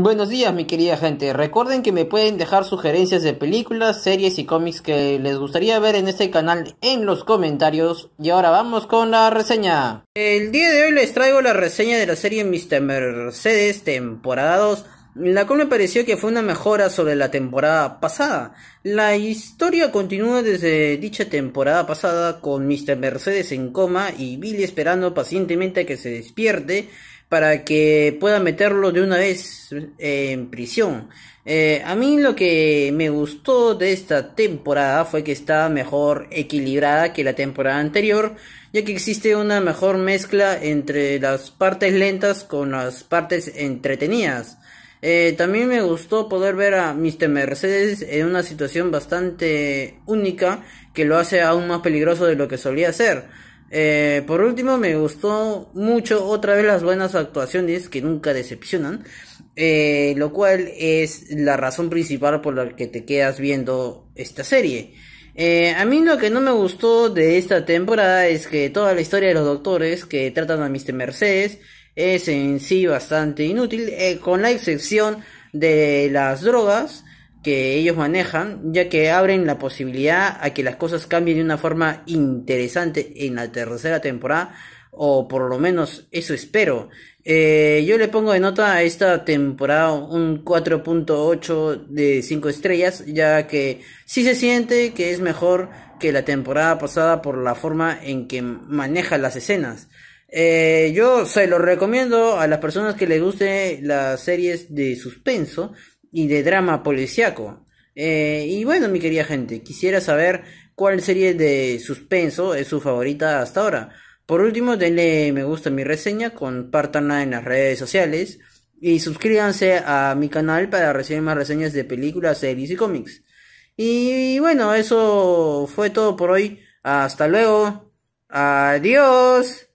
Buenos días, mi querida gente. Recuerden que me pueden dejar sugerencias de películas, series y cómics que les gustaría ver en este canal en los comentarios. Y ahora vamos con la reseña. El día de hoy les traigo la reseña de la serie Mr. Mercedes, temporada 2, la cual me pareció que fue una mejora sobre la temporada pasada. La historia continúa desde dicha temporada pasada con Mr. Mercedes en coma y Billy esperando pacientemente a que se despierte para que pueda meterlo de una vez eh, en prisión. Eh, a mí lo que me gustó de esta temporada fue que está mejor equilibrada que la temporada anterior, ya que existe una mejor mezcla entre las partes lentas con las partes entretenidas. Eh, también me gustó poder ver a Mr. Mercedes en una situación bastante única que lo hace aún más peligroso de lo que solía ser. Eh, por último, me gustó mucho otra vez las buenas actuaciones que nunca decepcionan, eh, lo cual es la razón principal por la que te quedas viendo esta serie. Eh, a mí lo que no me gustó de esta temporada es que toda la historia de los doctores que tratan a Mr. Mercedes es en sí bastante inútil, con la excepción de las drogas que ellos manejan, ya que abren la posibilidad a que las cosas cambien de una forma interesante en la tercera temporada, o por lo menos eso espero. Eh, yo le pongo de nota a esta temporada un 4.8 de 5 estrellas, ya que Si se siente que es mejor que la temporada pasada por la forma en que maneja las escenas. Eh, yo se lo recomiendo a las personas que les guste las series de suspenso, y de drama policiaco. Eh, y bueno, mi querida gente, quisiera saber cuál serie de suspenso es su favorita hasta ahora. Por último, denle me gusta a mi reseña, Compartanla en las redes sociales y suscríbanse a mi canal para recibir más reseñas de películas, series y cómics. Y bueno, eso fue todo por hoy. Hasta luego. Adiós.